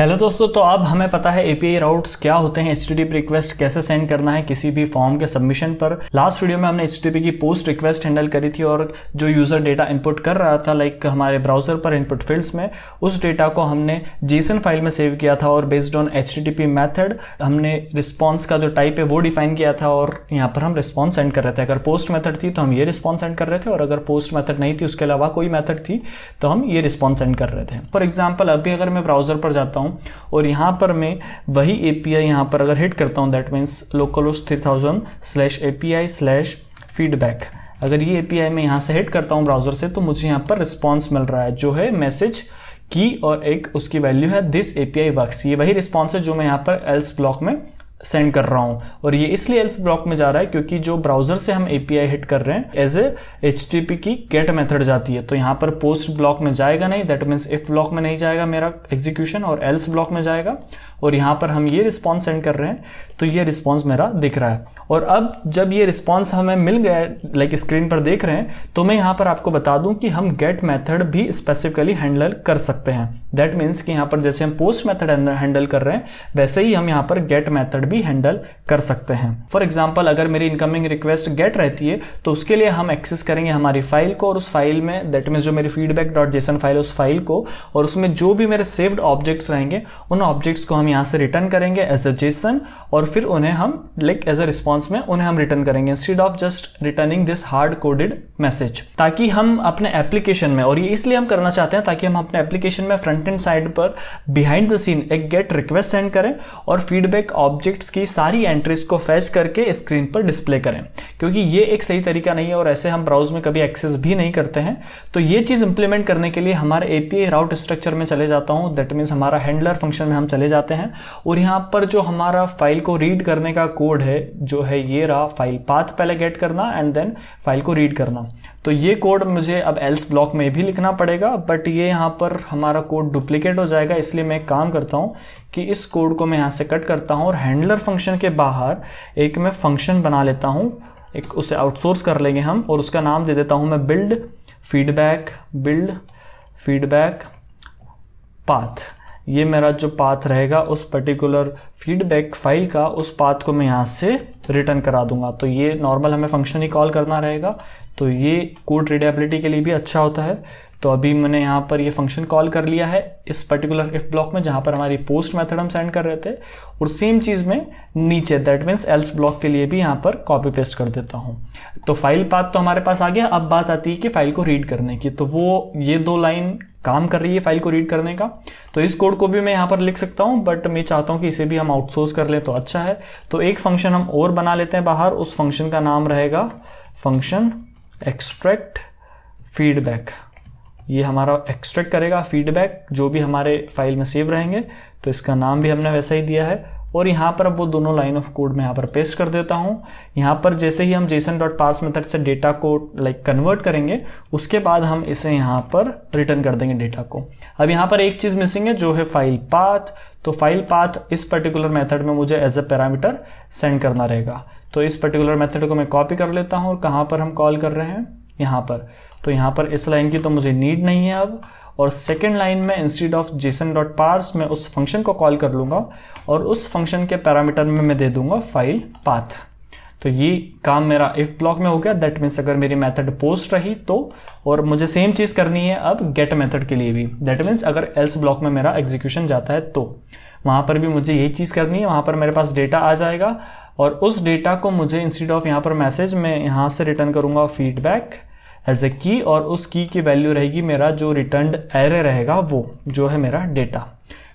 hello दोस्तों तो अब हमें पता है एपीआई राउट्स क्या होते हैं एच रिक्वेस्ट कैसे सेंड करना है किसी भी फॉर्म के सबमिशन पर लास्ट वीडियो में हमने एच की पोस्ट रिक्वेस्ट हैंडल करी थी और जो यूजर डेटा इनपुट कर रहा था लाइक हमारे ब्राउजर पर इनपुट फील्ड्स में उस डेटा को हमने जेसन फाइल में सेव किया था और बेस्ड ऑन एच मेथड हमने रिस्पॉन्स का जो टाइप है वो डिफाइन किया था और यहाँ पर हम रिस्पॉन्स सेंड कर रहे थे अगर पोस्ट मेथड थी तो हम ये रिस्पॉन्स सेंड कर रहे थे और अगर पोस्ट मेथड नहीं थी उसके अलावा कोई मैथड थी तो हम ये रिस्पॉन्स सेंड कर रहे थे फॉर एग्जाम्पल अभी अगर मैं ब्राउजर पर जाता हूँ हूँ और यहाँ पर मैं वही ए पी आई यहाँ पर अगर हिट करता हूँ that means localhost three thousand slash A P I slash feedback अगर ये ए पी आई मैं यहाँ से हिट करता हूँ ब्राउज़र से तो मुझे यहाँ पर रिस्पॉन्स मिल रहा है जो है मैसेज की और एक उसकी वैल्यू है this A P I works ये वही रिस्पॉन्स है जो मैं यहाँ पर एल्स ब्लॉक में सेंड कर रहा हूँ और ये इसलिए एल्स ब्लॉक में जा रहा है क्योंकि जो ब्राउजर से हम एपीआई हिट कर रहे हैं एज ए एच की गेट मेथड जाती है तो यहाँ पर पोस्ट ब्लॉक में जाएगा नहीं दैट मीन्स इफ ब्लॉक में नहीं जाएगा मेरा एग्जीक्यूशन और एल्स ब्लॉक में जाएगा और यहाँ पर हम ये रिस्पॉन्स सेंड कर रहे हैं तो ये रिस्पॉन्स मेरा दिख रहा है और अब जब ये रिस्पॉन्स हमें मिल गया लाइक स्क्रीन पर देख रहे हैं तो मैं यहाँ पर आपको बता दूँ कि हम गेट मेथड भी स्पेसिफिकली हैंडल कर सकते हैं दैट मीन्स कि यहाँ पर जैसे हम पोस्ट मैथड हैंडल कर रहे हैं वैसे ही हम यहाँ पर गेट मैथड भी हैंडल कर सकते हैं फॉर एग्जाम्पल अगर मेरी इनकमिंग रिक्वेस्ट गेट रहती है तो उसके लिए हम एक्सेस करेंगे हमारी फाइल को और उस फाइल में दैट मीन जो मेरी फीडबैक डॉट जेसन फाइल उस फाइल को और उसमें जो भी मेरे सेव्ड ऑब्जेक्ट्स रहेंगे उन ऑब्जेक्ट्स को हम यहाँ से रिटर्न करेंगे एज अ जेसन और फिर उन्हें हम लाइक एज अ रिस्पॉन्स में उन्हें हम रिटर्न करेंगे instead of just returning this hard coded message ताकि हम अपने एप्लीकेशन में और ये इसलिए हम करना चाहते हैं ताकि हम अपने एप्लीकेशन में फ्रंट एंड साइड पर बिहाइंड द सीन एक गेट रिक्वेस्ट सेंड करें और फीडबैक ऑब्जेक्ट लिस्ट्स की सारी एंट्रीज को फैच करके स्क्रीन पर डिस्प्ले करें क्योंकि ये एक सही तरीका नहीं है और ऐसे हम ब्राउज में कभी एक्सेस भी नहीं करते हैं तो ये चीज़ इंप्लीमेंट करने के लिए हमारे ए राउट स्ट्रक्चर में चले जाता हूँ दैट मीन्स हमारा हैंडलर फंक्शन में हम चले जाते हैं और यहाँ पर जो हमारा फाइल को रीड करने का कोड है जो है ये रहा फाइल पाथ पहले गेट करना एंड देन फाइल को रीड करना तो ये कोड मुझे अब एल्स ब्लॉक में भी लिखना पड़ेगा बट ये यहाँ पर हमारा कोड डुप्लीकेट हो जाएगा इसलिए मैं काम करता हूँ कि इस कोड को मैं यहाँ से कट करता हूँ और हैंडलर फंक्शन के बाहर एक मैं फंक्शन बना लेता हूँ एक उसे आउटसोर्स कर लेंगे हम और उसका नाम दे देता हूँ मैं build feedback build feedback path ये मेरा जो पाथ रहेगा उस पर्टिकुलर फीडबैक फाइल का उस पाथ को मैं यहाँ से रिटर्न करा दूंगा तो ये नॉर्मल हमें फंक्शन ही कॉल करना रहेगा तो ये कोड रिडेबिलिटी के लिए भी अच्छा होता है तो अभी मैंने यहाँ पर ये फंक्शन कॉल कर लिया है इस पर्टिकुलर इफ ब्लॉक में जहाँ पर हमारी पोस्ट मेथड हम सेंड कर रहे थे और सेम चीज़ में नीचे दैट मीन्स एल्स ब्लॉक के लिए भी यहाँ पर कॉपी पेस्ट कर देता हूँ तो फाइल पात तो हमारे पास आ गया अब बात आती है कि फाइल को रीड करने की तो वो ये दो लाइन काम कर रही है फाइल को रीड करने का तो इस कोड को भी मैं यहाँ पर लिख सकता हूँ बट मैं चाहता हूँ कि इसे भी हम आउटसोर्स कर लें तो अच्छा है तो एक फंक्शन हम और बना लेते हैं बाहर उस फंक्शन का नाम रहेगा फंक्शन एक्सट्रैक्ट फीडबैक ये हमारा एक्सट्रैक्ट करेगा फीडबैक जो भी हमारे फाइल में सेव रहेंगे तो इसका नाम भी हमने वैसा ही दिया है और यहाँ पर अब वो दोनों लाइन ऑफ कोड में यहाँ पर पेस्ट कर देता हूँ यहाँ पर जैसे ही हम जेसन डॉट पास मेथड से डेटा को लाइक कन्वर्ट करेंगे उसके बाद हम इसे यहाँ पर रिटर्न कर देंगे डेटा को अब यहाँ पर एक चीज़ मिसिंग है जो है फाइल पाथ तो फाइल पाथ इस पर्टिकुलर मेथड में मुझे एज अ पैरामीटर सेंड करना रहेगा तो इस पर्टिकुलर मेथड को मैं कॉपी कर लेता हूँ और कहाँ पर हम कॉल कर रहे हैं यहाँ पर तो यहाँ पर इस लाइन की तो मुझे नीड नहीं है अब और सेकेंड लाइन में instead of JSON dot parse मैं उस फंक्शन को कॉल कर लूँगा और उस फंक्शन के पैरामीटर में मैं दे दूंगा फाइल पाथ तो ये काम मेरा इफ ब्लॉक में हो गया दैट मीन्स अगर मेरी मेथड पोस्ट रही तो और मुझे सेम चीज़ करनी है अब गेट मेथड के लिए भी दैट मीन्स अगर एल्स ब्लॉक में मेरा एग्जीक्यूशन जाता है तो वहाँ पर भी मुझे यही चीज़ करनी है वहाँ पर मेरे पास डेटा आ जाएगा और उस डेटा को मुझे इंस्टीड ऑफ यहाँ पर मैसेज मैं यहाँ से रिटर्न करूँगा फीडबैक एज ए की और उस की की वैल्यू रहेगी मेरा जो रिटर्न एरे रहेगा वो जो है मेरा डेटा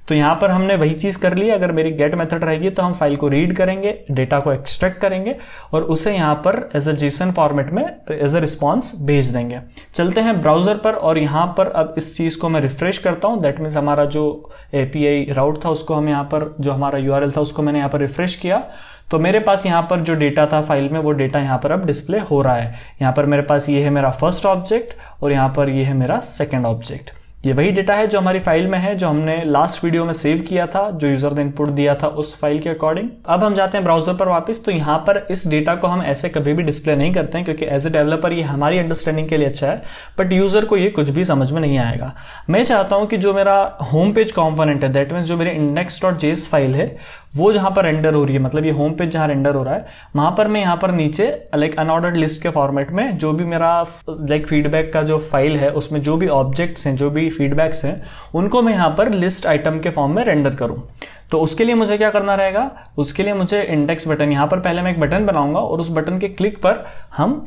तो यहाँ पर हमने वही चीज़ कर ली अगर मेरी गेट मेथड रहेगी तो हम फाइल को रीड करेंगे डेटा को एक्सट्रैक्ट करेंगे और उसे यहाँ पर एज अ जेसन फॉर्मेट में एज अ रिस्पॉन्स भेज देंगे चलते हैं ब्राउज़र पर और यहाँ पर अब इस चीज़ को मैं रिफ्रेश करता हूँ दैट मीन्स हमारा जो ए राउट था उसको हम यहाँ पर जो हमारा यू था उसको मैंने यहाँ पर रिफ्रेश किया तो मेरे पास यहाँ पर जो डेटा था फाइल में वो डेटा यहाँ पर अब डिस्प्ले हो रहा है यहाँ पर मेरे पास ये है मेरा फर्स्ट ऑब्जेक्ट और यहाँ पर ये है मेरा सेकेंड ऑब्जेक्ट ये वही डेटा है जो हमारी फाइल में है जो हमने लास्ट वीडियो में सेव किया था जो यूजर ने इनपुट दिया था उस फाइल के अकॉर्डिंग अब हम जाते हैं ब्राउजर पर वापस तो यहाँ पर इस डेटा को हम ऐसे कभी भी डिस्प्ले नहीं करते हैं क्योंकि एज ए डेवलपर ये हमारी अंडरस्टैंडिंग के लिए अच्छा है बट यूजर को ये कुछ भी समझ में नहीं आएगा मैं चाहता हूँ कि जो मेरा होम पेज कॉम्पोनेंट है दैट मीन जो मेरी इंडेक्स डॉट जेस फाइल है वो जहाँ पर रेंडर हो रही है मतलब ये होम पेज जहाँ रेंडर हो रहा है वहाँ पर मैं यहाँ पर नीचे लाइक अनऑर्डर्ड लिस्ट के फॉर्मेट में जो भी मेरा लाइक फीडबैक का जो फाइल है उसमें जो भी ऑब्जेक्ट्स हैं जो भी फीडबैक्स हैं उनको मैं यहाँ पर लिस्ट आइटम के फॉर्म में रेंडर करूँ तो उसके लिए मुझे क्या करना रहेगा उसके लिए मुझे इंडेक्स बटन यहाँ पर पहले मैं एक बटन बनाऊंगा और उस बटन के क्लिक पर हम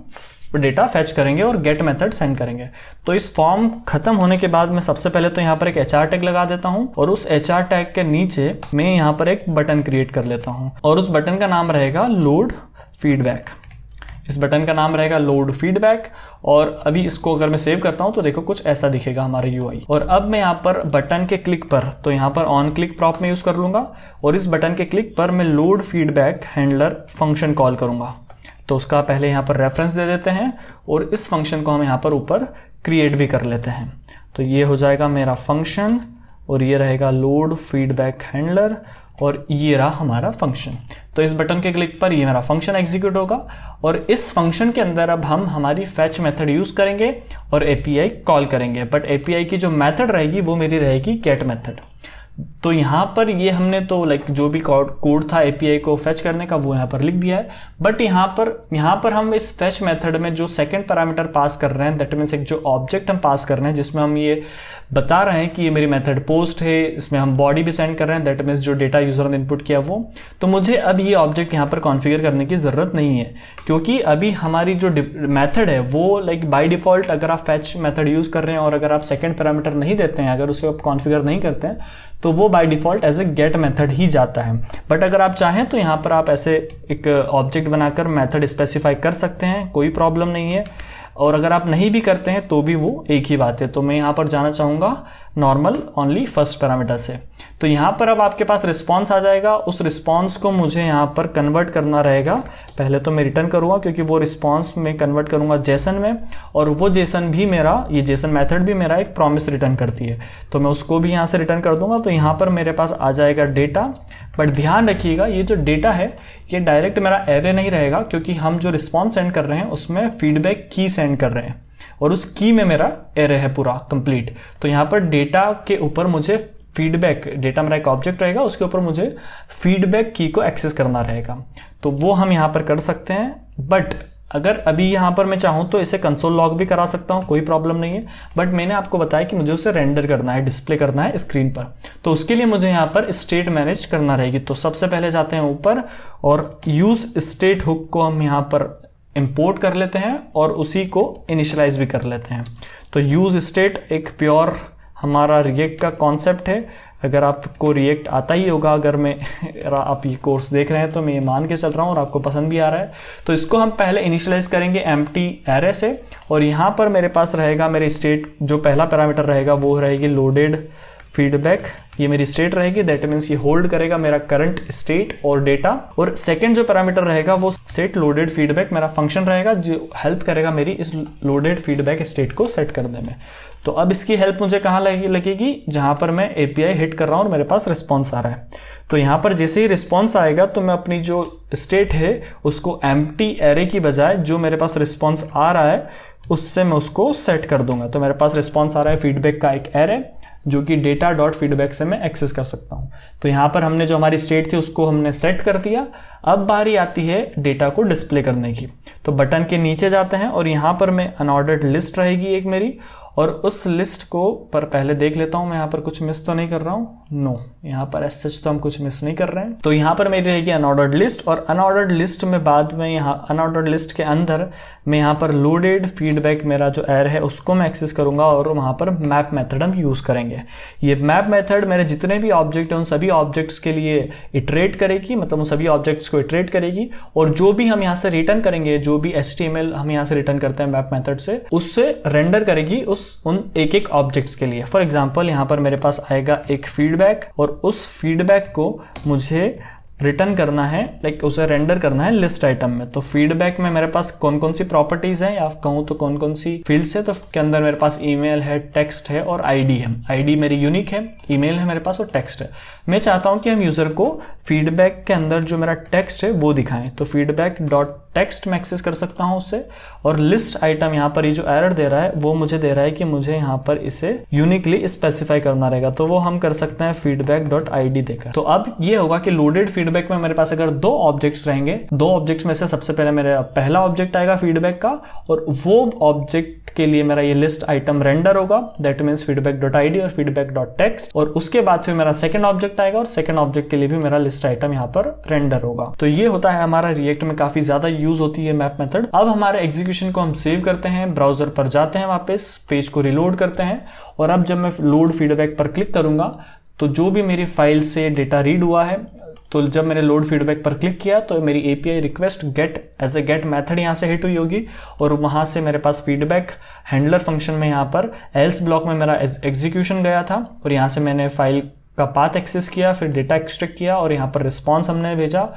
डेटा फैच करेंगे और गेट मेथड सेंड करेंगे तो इस फॉर्म खत्म होने के बाद मैं सबसे पहले तो यहाँ पर एक एच टैग लगा देता हूँ और उस एच टैग के नीचे मैं यहाँ पर एक बटन क्रिएट कर लेता हूँ और उस बटन का नाम रहेगा लोड फीडबैक इस बटन का नाम रहेगा लोड फीडबैक और अभी इसको अगर मैं सेव करता हूँ तो देखो कुछ ऐसा दिखेगा हमारे यू और अब मैं यहाँ पर बटन के क्लिक पर तो यहाँ पर ऑन क्लिक प्रॉप में यूज़ कर लूँगा और इस बटन के क्लिक पर मैं load feedback handler function call करूँगा तो उसका पहले यहाँ पर रेफरेंस दे देते हैं और इस फंक्शन को हम यहाँ पर ऊपर क्रिएट भी कर लेते हैं तो ये हो जाएगा मेरा फंक्शन और ये रहेगा लोड फीडबैक हैंडलर और ये रहा हमारा फंक्शन तो इस बटन के क्लिक पर ये मेरा फंक्शन एग्जीक्यूट होगा और इस फंक्शन के अंदर अब हम हमारी फैच मेथड यूज करेंगे और एपीआई कॉल करेंगे बट एपीआई की जो मेथड रहेगी वो मेरी रहेगी गेट मेथड तो यहाँ पर ये हमने तो लाइक जो भी कोड था एपीआई को फेच करने का वो यहाँ पर लिख दिया है बट यहाँ पर यहाँ पर हम इस फेच मेथड में जो सेकंड पैरामीटर पास कर रहे हैं दैट मीन्स एक जो ऑब्जेक्ट हम पास कर रहे हैं जिसमें हम ये बता रहे हैं कि ये मेरी मेथड पोस्ट है इसमें हम बॉडी भी सेंड कर रहे हैं दैट मीन्स जो डेटा यूजर ने इनपुट किया वो तो मुझे अब ये ऑब्जेक्ट यहाँ पर कॉन्फिगर करने की ज़रूरत नहीं है क्योंकि अभी हमारी जो मैथड है वो लाइक बाई डिफॉल्ट अगर आप फैच मैथड यूज़ कर रहे हैं और अगर आप सेकेंड पैरामीटर नहीं देते हैं अगर उसे आप कॉन्फिगर नहीं करते हैं तो तो वो by default as a get method ही जाता है बट अगर आप चाहें तो यहाँ पर आप ऐसे एक ऑब्जेक्ट बनाकर मेथड स्पेसिफाई कर सकते हैं कोई प्रॉब्लम नहीं है और अगर आप नहीं भी करते हैं तो भी वो एक ही बात है तो मैं यहाँ पर जाना चाहूँगा नॉर्मल ओनली फर्स्ट पैरामीटर से तो यहाँ पर अब आपके पास रिस्पॉन्स आ जाएगा उस रिस्पॉन्स को मुझे यहाँ पर कन्वर्ट करना रहेगा पहले तो मैं रिटर्न करूँगा क्योंकि वो रिस्पॉन्स मैं कन्वर्ट करूँगा जेसन में और वो जेसन भी मेरा ये जेसन मैथड भी मेरा एक प्रॉमिस रिटर्न करती है तो मैं उसको भी यहाँ से रिटर्न कर दूँगा तो यहाँ पर मेरे पास आ जाएगा डेटा बट ध्यान रखिएगा ये जो डेटा है ये डायरेक्ट मेरा एरे नहीं रहेगा क्योंकि हम जो रिस्पॉन्स सेंड कर रहे हैं उसमें फीडबैक की सेंड कर रहे हैं और उस की में मेरा एरे है पूरा कंप्लीट तो यहाँ पर डेटा के ऊपर मुझे फीडबैक डेटा मेरा एक ऑब्जेक्ट रहेगा उसके ऊपर मुझे फीडबैक की को एक्सेस करना रहेगा तो वो हम यहाँ पर कर सकते हैं बट अगर अभी यहाँ पर मैं चाहूँ तो इसे कंसोल लॉग भी करा सकता हूँ कोई प्रॉब्लम नहीं है बट मैंने आपको बताया कि मुझे उसे रेंडर करना है डिस्प्ले करना है स्क्रीन पर तो उसके लिए मुझे यहाँ पर स्टेट मैनेज करना रहेगी तो सबसे पहले जाते हैं ऊपर और यूज़ स्टेट हुक को हम यहाँ पर इम्पोर्ट कर लेते हैं और उसी को इनिशलाइज भी कर लेते हैं तो यूज़ स्टेट एक प्योर हमारा रिएक्ट का कॉन्सेप्ट है अगर आपको रिएक्ट आता ही होगा अगर मैं आप ये कोर्स देख रहे हैं तो मैं ये मान के चल रहा हूँ और आपको पसंद भी आ रहा है तो इसको हम पहले इनिशियलाइज करेंगे एम टी एरे से और यहाँ पर मेरे पास रहेगा मेरे स्टेट जो पहला पैरामीटर रहेगा वो रहेगी लोडेड फीडबैक ये मेरी स्टेट रहेगी दैट मीन्स ये होल्ड करेगा मेरा करंट स्टेट और डेटा और सेकेंड जो पैरामीटर रहेगा वो सेट लोडेड फीडबैक मेरा फंक्शन रहेगा जो हेल्प करेगा मेरी इस लोडेड फीडबैक स्टेट को सेट करने में तो अब इसकी हेल्प मुझे कहाँ लगेगी जहाँ पर मैं आई हिट कर रहा हूँ और मेरे पास रिस्पॉन्स आ रहा है तो यहाँ पर जैसे ही रिस्पॉन्स आएगा तो मैं अपनी जो स्टेट है उसको एम एरे की बजाय जो मेरे पास रिस्पॉन्स आ रहा है उससे मैं उसको सेट कर दूंगा तो मेरे पास रिस्पॉन्स आ रहा है फीडबैक का एक एरे जो कि डेटा डॉट फीडबैक से मैं एक्सेस कर सकता हूँ तो यहाँ पर हमने जो हमारी स्टेट थी उसको हमने सेट कर दिया अब बारी आती है डेटा को डिस्प्ले करने की तो बटन के नीचे जाते हैं और यहाँ पर मैं अनऑर्डर्ड लिस्ट रहेगी एक मेरी और उस लिस्ट को पर पहले देख लेता हूं मैं यहां पर कुछ मिस तो नहीं कर रहा हूं नो no, यहां पर एस तो हम कुछ मिस नहीं कर रहे हैं तो यहां पर मेरी रहेगी अनऑर्डर्ड लिस्ट और अनऑर्डर्ड लिस्ट में बाद में यहां अनऑर्डर्ड लिस्ट के अंदर मैं यहां पर लोडेड फीडबैक मेरा जो एर है उसको मैं एक्सेस करूंगा और वहां पर मैप मैथड हम यूज़ करेंगे ये मैप मैथड मेरे जितने भी ऑब्जेक्ट हैं उन सभी ऑब्जेक्ट्स के लिए इटरेट करेगी मतलब उन सभी ऑब्जेक्ट्स को इटरेट करेगी और जो भी हम यहां से रिटर्न करेंगे जो भी एस हम यहाँ से रिटर्न करते हैं मैप मैथड से उससे रेंडर करेगी उस उन एक एक ऑब्जेक्ट्स के लिए फॉर एग्जाम्पल यहाँ पर मेरे पास आएगा एक फीडबैक और उस फीडबैक को मुझे रिटर्न करना है लाइक उसे रेंडर करना है लिस्ट आइटम में तो फीडबैक में मेरे पास कौन कौन सी प्रॉपर्टीज है या कहूँ तो कौन कौन सी फील्ड्स है तो उसके अंदर मेरे पास ईमेल है टेक्स्ट है और आईडी है आईडी मेरी यूनिक है ईमेल है मेरे पास और टेक्स्ट है मैं चाहता हूँ कि हम यूजर को फीडबैक के अंदर जो मेरा टेक्स्ट है वो दिखाएं तो फीडबैक डॉट टेक्स्ट में एक्सेस कर सकता हूँ उससे और लिस्ट आइटम यहाँ पर ये जो एरर दे रहा है वो मुझे दे रहा है कि मुझे यहाँ पर इसे यूनिकली स्पेसिफाई करना रहेगा तो वो हम कर सकते हैं फीडबैक डॉट आई देकर तो अब ये होगा कि लोडेड फीड फीडबैक में मेरे पास अगर दो ऑब्जेक्ट्स रहेंगे दो ऑब्जेक्ट्स में से सबसे पहले मेरा पहला ऑब्जेक्ट आएगा फीडबैक का और वो ऑब्जेक्ट के लिए मेरा ये लिस्ट आइटम रेंडर होगा that means feedback dot I और फीडबैक डॉट टेक्स्ट और उसके बाद फिर मेरा सेकंड ऑब्जेक्ट आएगा और सेकंड ऑब्जेक्ट के लिए भी मेरा लिस्ट आइटम यहाँ पर रेंडर होगा तो ये होता है हमारा रिएक्ट में काफी ज्यादा यूज होती है मैप मेथड अब हमारे एग्जीक्यूशन को हम सेव करते हैं ब्राउजर पर जाते हैं वापस पेज को रिलोड करते हैं और अब जब मैं लोड फीडबैक पर क्लिक करूंगा तो जो भी मेरी फाइल से डेटा रीड हुआ है तो जब मैंने लोड फीडबैक पर क्लिक किया तो मेरी API request get as a get method यहाँ से हिट हुई होगी और वहाँ से मेरे पास फीडबैक हैंडलर फंक्शन में यहाँ पर एल्स ब्लॉक में मेरा एग्जीक्यूशन गया था और यहाँ से मैंने फाइल का पाथ एक्सेस किया फिर डेटा एक्सट्रैक्ट किया और यहाँ पर रिस्पॉन्स हमने भेजा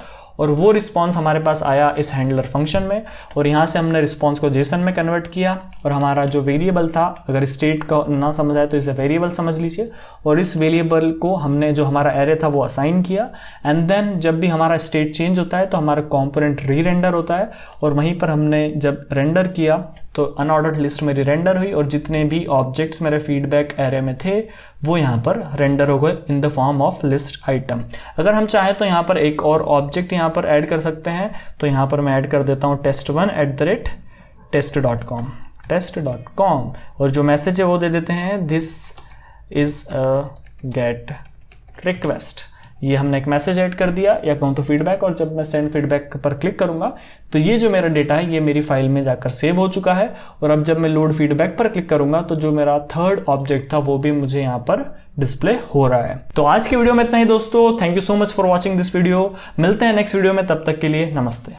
और वो रिस्पॉन्स हमारे पास आया इस हैंडलर फंक्शन में और यहाँ से हमने रिस्पॉन्स को जेसन में कन्वर्ट किया और हमारा जो वेरिएबल था अगर स्टेट का ना समझ आए तो इसे वेरिएबल समझ लीजिए और इस वेरिएबल को हमने जो हमारा एरे था वो असाइन किया एंड देन जब भी हमारा स्टेट चेंज होता है तो हमारा कॉम्पोनेंट री रेंडर होता है और वहीं पर हमने जब रेंडर किया तो अनऑर्डर्ड लिस्ट मेरी रेंडर हुई और जितने भी ऑब्जेक्ट्स मेरे फीडबैक एरे में थे वो यहाँ पर रेंडर हो गए in the form of list item अगर हम चाहें तो यहाँ पर एक और ऑब्जेक्ट यहाँ पर ऐड कर सकते हैं तो यहाँ पर मैं ऐड कर देता हूँ test one at the rate test dot com test dot com और जो मैसेज है वो दे देते हैं this is a get request ये हमने एक मैसेज ऐड कर दिया या कहूँ तो फीडबैक और जब मैं सेंड फीडबैक पर क्लिक करूंगा तो ये जो मेरा डेटा है ये मेरी फाइल में जाकर सेव हो चुका है और अब जब मैं लोड फीडबैक पर क्लिक करूंगा तो जो मेरा थर्ड ऑब्जेक्ट था वो भी मुझे यहाँ पर डिस्प्ले हो रहा है तो आज की वीडियो में इतना ही दोस्तों thank you so much for watching this video मिलते हैं नेक्स्ट वीडियो में तब तक के लिए नमस्ते